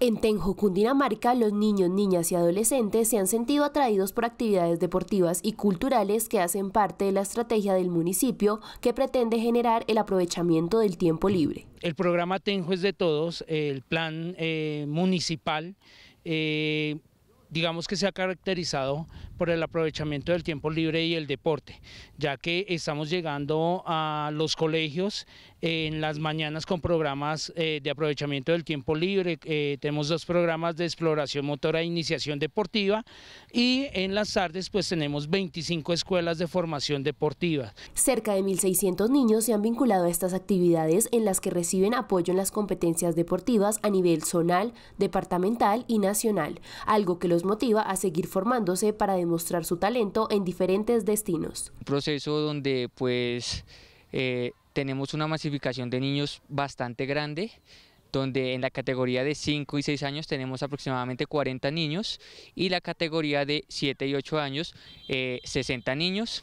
En Tenjo, Cundinamarca, los niños, niñas y adolescentes se han sentido atraídos por actividades deportivas y culturales que hacen parte de la estrategia del municipio que pretende generar el aprovechamiento del tiempo libre. El programa Tenjo es de todos, el plan eh, municipal eh, digamos que se ha caracterizado por el aprovechamiento del tiempo libre y el deporte, ya que estamos llegando a los colegios en las mañanas con programas eh, de aprovechamiento del tiempo libre, eh, tenemos dos programas de exploración motora e iniciación deportiva y en las tardes pues tenemos 25 escuelas de formación deportiva. Cerca de 1.600 niños se han vinculado a estas actividades en las que reciben apoyo en las competencias deportivas a nivel zonal, departamental y nacional, algo que los motiva a seguir formándose para demostrar su talento en diferentes destinos. Un proceso donde pues eh, tenemos una masificación de niños bastante grande, donde en la categoría de 5 y 6 años tenemos aproximadamente 40 niños y la categoría de 7 y 8 años 60 eh, niños,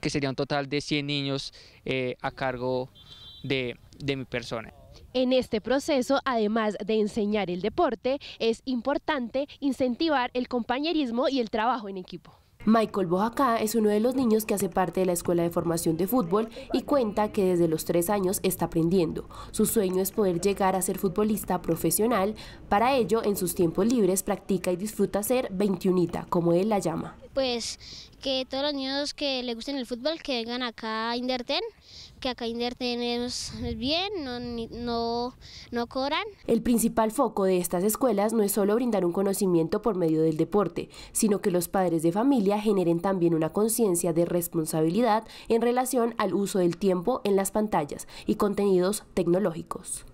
que sería un total de 100 niños eh, a cargo de de, mi persona. En este proceso, además de enseñar el deporte, es importante incentivar el compañerismo y el trabajo en equipo. Michael Bojacá es uno de los niños que hace parte de la Escuela de Formación de Fútbol y cuenta que desde los tres años está aprendiendo. Su sueño es poder llegar a ser futbolista profesional. Para ello, en sus tiempos libres practica y disfruta ser 21ita como él la llama pues que todos los niños que le gusten el fútbol que vengan acá a Inderten, que acá Inderten es bien, no, no cobran. El principal foco de estas escuelas no es solo brindar un conocimiento por medio del deporte, sino que los padres de familia generen también una conciencia de responsabilidad en relación al uso del tiempo en las pantallas y contenidos tecnológicos.